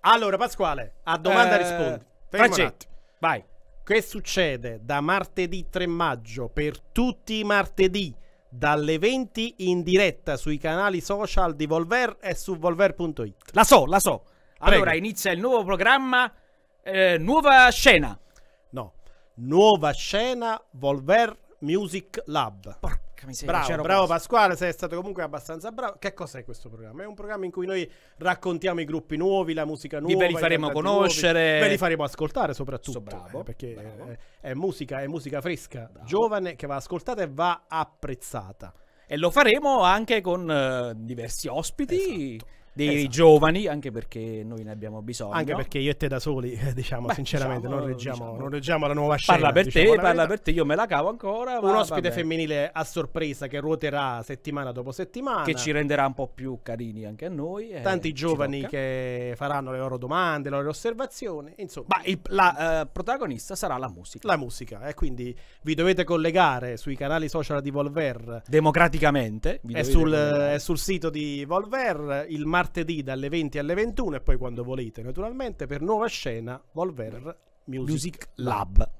Allora, Pasquale, a domanda eh, rispondi. Francetti, vai. Che succede da martedì 3 maggio per tutti i martedì dalle 20 in diretta sui canali social di Volver e su volver.it? La so, la so. Prego. Allora inizia il nuovo programma, eh, nuova scena. No, nuova scena Volver Music Lab. Porca Porca miseria. Bravo, bravo Pasquale, sei stato comunque abbastanza bravo. Che cos'è questo programma? È un programma in cui noi raccontiamo i gruppi nuovi, la musica nuova. Ve li faremo conoscere. Nuovi, ve li faremo ascoltare soprattutto. So bravo, eh, perché bravo. È, è, musica, è musica fresca, bravo. giovane, che va ascoltata e va apprezzata. E lo faremo anche con eh, diversi ospiti. Esatto dei esatto. giovani, anche perché noi ne abbiamo bisogno. Anche perché io e te da soli, eh, diciamo, Beh, sinceramente, diciamo, non, reggiamo, diciamo. non reggiamo la nuova scena. Diciamo parla per diciamo, te, parla per te, io me la cavo ancora. Un ospite vabbè. femminile a sorpresa che ruoterà settimana dopo settimana. Che ci renderà un po' più carini anche a noi. Eh, Tanti giovani che faranno le loro domande, le loro osservazioni. Insomma, Ma il, la uh, protagonista sarà la musica. La musica, e eh, quindi vi dovete collegare sui canali social di Volver. Democraticamente. È sul, è sul sito di Volver il martedì martedì dalle 20 alle 21 e poi quando volete naturalmente per nuova scena Volver Music, Music Lab.